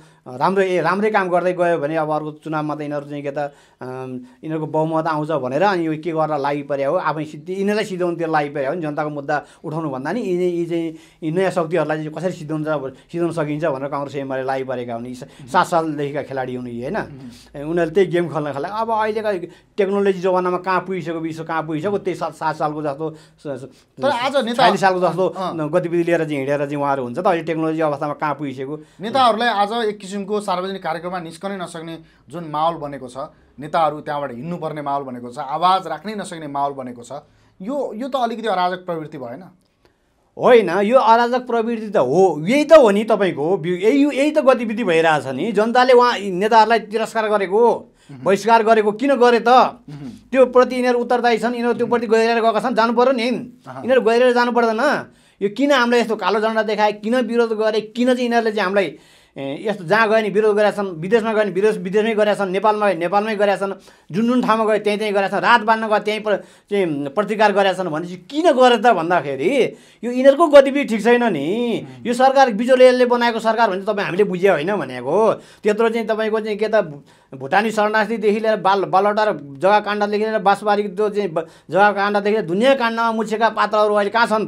A: राम्रो ए राम्रै काम गर्दै गयो भने अब अर्को चुनावमा त यिनीहरू चाहिँ के त यिनीहरूको बहुमत आउँछ भनेर अनि यो के गरेर लागि पऱ्यो हो आफै सिद्धि यिनीहरूलाई सिधाउनुतिर लागि पऱ्यो हो नि जनताको मुद्दा उठाउनु भन्दा नि यिनी चाहिँ नयाँ शक्तिहरूलाई चाहिँ कसरी सिद्धाउनु सिद्धाउन सकिन्छ भनेर कङ्ग्रेस एमआलए लागि परेका हुन् सात सालदेखिका खेलाडी हुन् यी होइन उनीहरूले त्यही गेम खेल्न खेला अब अहिलेका टेक्नोलोजी जमानामा कहाँ पुगिसक्यो विश्व कहाँ पुगिसक्यो त्यही सात सात सालको जस्तो तर आज चालिस सालको जस्तो गतिविधि लिएर चाहिँ हिँडेर चाहिँ उहाँहरू हुन्छ त अहिले टेक्नोलोजी अवस्थामा कहाँ पुगिसक्यो नेताहरूलाई आज एक किसिमको सार्वजनिक
B: कार्यक्रममा निस्कनै नसक्ने जुन माहौल बनेको छ नेताहरू त्यहाँबाट हिँड्नुपर्ने माहौल बनेको छ आवाज राख्नै नसक्ने माहौल बनेको छ यो यो त अलिकति अराजक प्रवृत्ति भएन
A: होइन यो अराजक प्रवृत्ति त हो यही त हो नि तपाईँको यही यही त गतिविधि भइरहेछ नि जनताले उहाँ नेताहरूलाई तिरस्कार गरेको बहिष्कार गरेको किन गरे त त्यो प्रति यिनीहरू उत्तरदायी छन् यिनीहरू प्रति गहिरेर गएका छन् जानु पऱ्यो नि यिनीहरू गहिरेर जानु पर्दैन यो किन हामीलाई यस्तो कालो झन्डा देखाए किन विरोध गरे किन चाहिँ यिनीहरूले चाहिँ हामीलाई यस्तो जहाँ गयो नि विरोध गरेका छन् विदेशमा गयो नि विदेश विदेशमै गरेका छन् नेपालमा गयो नेपालमै गरेका छन् जुन जुन ठाउँमा गयो त्यहीँ त्यहीँ गरेका छन् रात बाँध्न गयो त्यहीँ चाहिँ प्रतिकार गरेका छन् भनेपछि किन गरे त भन्दाखेरि यो यिनीहरूको गतिविधि ठिक छैन नि यो सरकार बिचोलेले बनाएको सरकार भने तपाईँ हामीले बुझ्यो होइन भनेको त्यत्रो चाहिँ तपाईँको चाहिँ के त भुटानी शरणार्थीदेखि लिएर बाल बालवटा जग्गा काण्डदेखि लिएर त्यो चाहिँ जग्गा काण्डदेखि लिएर दुनियाँ काण्डमा मुछेका पात्रहरू अहिले कहाँ छन्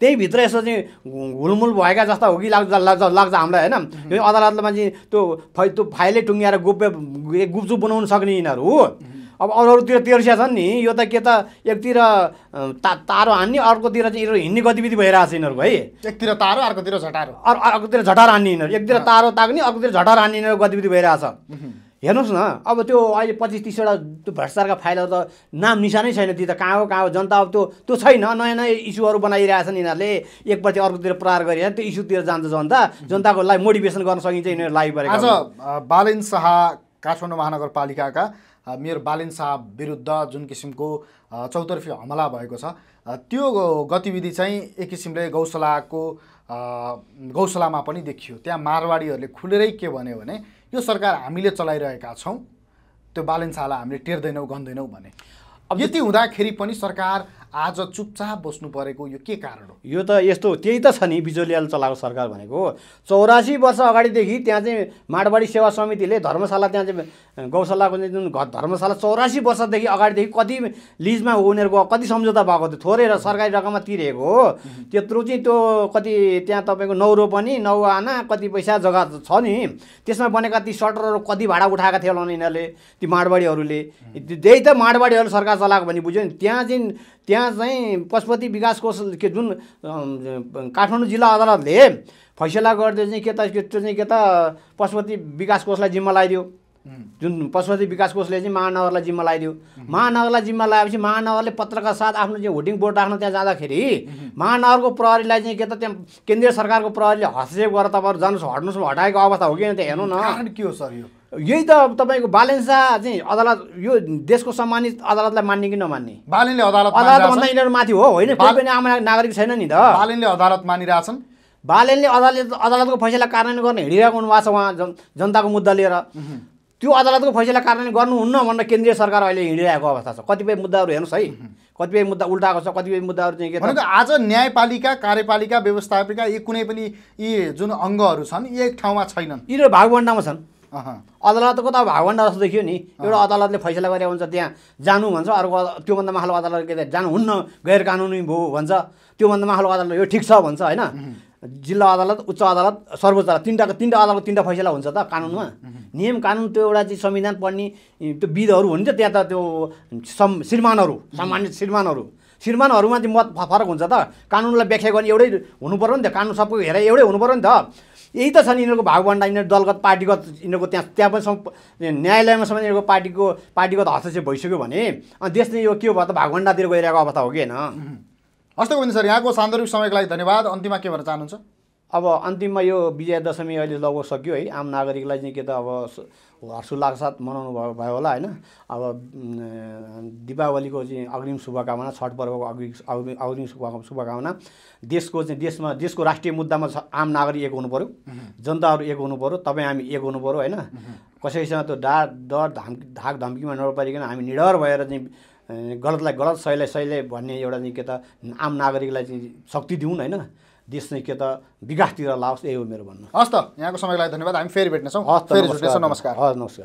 A: त भित्र यसो चाहिँ घुलमुल भएका जस्ता हो कि लाग्छ लाग्छ हामीलाई होइन अदालतमा चाहिँ त्यो फै त्यो फाइलै टुङ्ग्याएर गोप्य गुपचुप बनाउनु सक्ने यिनीहरू हो अब अरू अरूतिर तेर्सिया छन् नि यो त के त एकतिर ता तारो हान्ने अर्कोतिर चाहिँ यिनीहरू हिँड्ने गतिविधि भइरहेको छ यिनीहरू है
B: एकतिर तारो अर्कोतिर झटारो
A: अर्कोतिर झटार हान्ने यिनीहरू एकतिर तारो ताक्ने अर्कोतिर झटार हान्ने यिनीहरू गतिविधि भइरहेछ हेर्नुहोस् न अब त्यो अहिले पच्चिस तिसवटा त्यो भ्रष्टाचारका फाइलहरू त नाम निशानै छैन ती त कहाँ हो कहाँ हो जनता अब त्यो त्यो छैन नयाँ नयाँ इस्युहरू बनाइरहेछन् यिनीहरूले एकपट्टि अर्कोतिर प्रहार गरिरहेछ त्यो इस्युतिर जान्छ जनता जनताको लागि मोटिभेसन गर्न सकिन्छ यिनीहरू लागि परेको आज बालेन शाह काठमाडौँ महानगरपालिकाका मेयर बालेन शाह विरुद्ध जुन
B: किसिमको चौतर्फी हमला भएको छ त्यो गतिविधि चाहिँ एक किसिमले गौशालाको गौशालामा पनि देखियो त्यहाँ मारवाडीहरूले खुलेरै के भन्यो भने यो सरकार हामीले चलाइरहेका छौँ त्यो ब्यालेन्स हामीले टेर्दैनौँ गन्दैनौँ भने अब यति हुँदाखेरि पनि सरकार आज चुपचाप बस्नु परेको यो के कारण हो
A: यो त यस्तो त्यही त छ नि बिजुलीले चलाएको सरकार भनेको चौरासी वर्ष अगाडिदेखि त्यहाँ चाहिँ माडबाडी सेवा समितिले धर्मशाला त्यहाँ चाहिँ गौशालाको जुन धर्मशाला चौरासी वर्षदेखि अगाडिदेखि कति लिजमा उनीहरूको कति सम्झौता भएको थियो थोरै र सरकारी रकममा तिरेको हो त्यत्रो चाहिँ त्यो कति त्यहाँ तपाईँको नौरो पनि नौ आना कति पैसा जग्गा छ नि त्यसमा बनेका ती सटरहरू कति भाडा उठाएका थिए होला यिनीहरूले ती माडवाडीहरूले त्यही त माडवाडीहरू सरकार चलाएको भने बुझ्यो नि त्यहाँ चाहिँ त्यहाँ चाहिँ पशुपति विकास कोष के जुन काठमाडौँ जिल्ला अदालतले फैसला गरिदियो चाहिँ के त त्यो चाहिँ के त पशुपति विकास कोषलाई जिम्मा लगाइदियो जुन पशुपति विकास कोषले चाहिँ महानगरलाई जिम्मा लगाइदियो महानगरलाई जिम्मा लगाएपछि महानगरले पत्रका साथ आफ्नो चाहिँ होर्डिङ बोर्ड राख्न त्यहाँ जाँदाखेरि महानगरको प्रहरीलाई चाहिँ के त त्यहाँ केन्द्रीय सरकारको प्रहरीले हस्तक्षेप गरेर तपाईँहरू जानुहोस् हट्नुहोस् हटाएको अवस्था हो कि त हेर्नु न के हो सर यो यही त तपाईँको बालेन्सा चाहिँ अदालत यो देशको सम्मानित अदालतलाई मान्ने कि नमान्ने बालिनले अदालत अदालत भन्दा यिनीहरू माथि हो होइन पनि आम नागरिक छैन नि त बालिनले अदालत मानिरहेछन् बालेनले अदालत अदालतको फैसला कार्यान्वयन गर्न हिँडिरहेको हुनुभएको छ उहाँ जनताको मुद्दा लिएर त्यो अदालतको फैसला कार्यान्वयन गर्नुहुन्न भनेर केन्द्रीय सरकार अहिले हिँडिरहेको अवस्था छ कतिपय मुद्दाहरू हेर्नुहोस् है कतिपय मुद्दा उल्टाएको छ कतिपय मुद्दाहरू चाहिँ के भनेको आज न्यायपालिका कार्यपालिका व्यवस्थापिका यी कुनै पनि यी जुन अङ्गहरू छन् यी एक ठाउँमा छैनन् यिनीहरू भागभन्डामा छन् अदालतको त अब जस्तो देखियो नि एउटा अदालतले फैसला गरे हुन्छ त्यहाँ जानु भन्छ अर्को त्योभन्दा महालो अदालत के अरे जानुहुन्न गैर कानुनी भयो भन्छ त्योभन्दा महालो अदालत यो ठिक छ भन्छ होइन जिल्ला अदालत उच्च अदालत सर्वोच्च अदालत तिनवटाको तिनवटा अदालत तिनवटा फैसला हुन्छ त कानुनमा नियम कानुन त्यो एउटा चाहिँ संविधान पढ्ने त्यो विधहरू हुन्छ त्यहाँ त त्यो सम् श्रीमानहरू सामान्य श्रीमानहरू श्रीमानहरूमा चाहिँ मत फरक हुन्छ त कानुनलाई व्याख्या गर्ने एउटै हुनु पऱ्यो नि त कानुन सबको हेरेर एउटै हुनु पऱ्यो नि त यही त छन् यिनीहरूको भागभन्डा यिनीहरू दलगत पार्टीगत यिनीहरूको त्यहाँ त्यहाँ पनि न्यायालयमा न्यायालयमासम्म यिनीहरूको पार्टीको पार्टीगत हस्तक्षेप भइसक्यो भने अनि देशले यो के भयो त भागभन्डातिर गइरहेको अवस्था हो कि होइन हस्तो गोविन्द सर यहाँको सान्दर्भिक समयको लागि धन्यवाद अन्तिममा के भन्न चाहनुहुन्छ अब अन्तिममा यो विजयादशमी अहिले लगभग सक्यो है आम नागरिकलाई चाहिँ के त अब हर्षोल्लाको साथ मनाउनु भयो भयो होला होइन अब दिपावलीको चाहिँ अग्रिम शुभकामना छठ पर्वको अग्रिम अग्रिम शुभ शुभकामना देशको चाहिँ देशमा देशको राष्ट्रिय मुद्दामा आम नागरिक एक हुनु पऱ्यो जनताहरू एक हुनु पऱ्यो तपाईँ हामी एक हुनु पऱ्यो होइन कसैसँग त्यो डा डर धाम धाक धम्कीमा नपरिकन हामी निडर भएर चाहिँ गलतलाई गलत सहीलाई सहीले भन्ने एउटा चाहिँ के त आम नागरिकलाई चाहिँ शक्ति दिउन् होइन देश चाहिँ के त विकासतिर लाओस् यही हो मेरो भन्नु हस् त यहाँको समयलाई धन्यवाद हामी फेरि भेट्नेछौँ हस् नमस्कार हस् नमस्कार